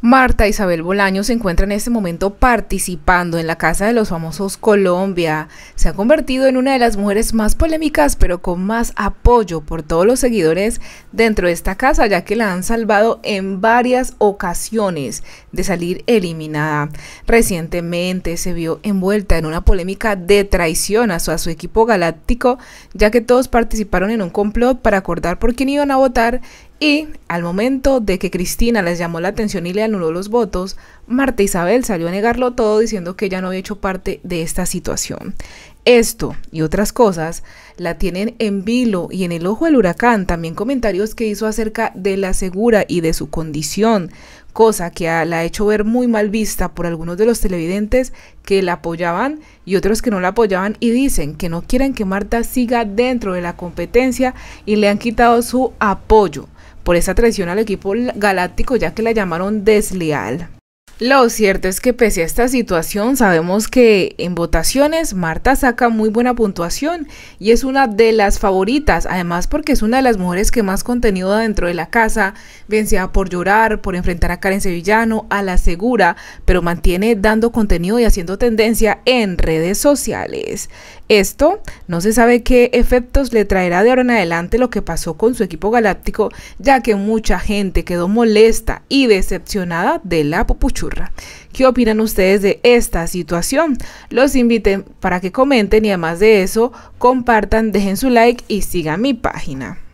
Marta Isabel Bolaño se encuentra en este momento participando en la Casa de los Famosos Colombia. Se ha convertido en una de las mujeres más polémicas, pero con más apoyo por todos los seguidores dentro de esta casa, ya que la han salvado en varias ocasiones de salir eliminada. Recientemente se vio envuelta en una polémica de traición a su, a su equipo galáctico, ya que todos participaron en un complot para acordar por quién iban a votar y al momento de que Cristina les llamó la atención y le anuló los votos, Marta Isabel salió a negarlo todo diciendo que ella no había hecho parte de esta situación. Esto y otras cosas la tienen en vilo y en el ojo del huracán también comentarios que hizo acerca de la segura y de su condición, cosa que la ha hecho ver muy mal vista por algunos de los televidentes que la apoyaban y otros que no la apoyaban y dicen que no quieren que Marta siga dentro de la competencia y le han quitado su apoyo por esa traición al equipo galáctico ya que la llamaron desleal. Lo cierto es que pese a esta situación sabemos que en votaciones Marta saca muy buena puntuación y es una de las favoritas, además porque es una de las mujeres que más contenido dentro de la casa, bien por llorar, por enfrentar a Karen Sevillano, a la segura, pero mantiene dando contenido y haciendo tendencia en redes sociales. Esto no se sabe qué efectos le traerá de ahora en adelante lo que pasó con su equipo galáctico, ya que mucha gente quedó molesta y decepcionada de la pupuchurra. ¿Qué opinan ustedes de esta situación? Los inviten para que comenten y además de eso, compartan, dejen su like y sigan mi página.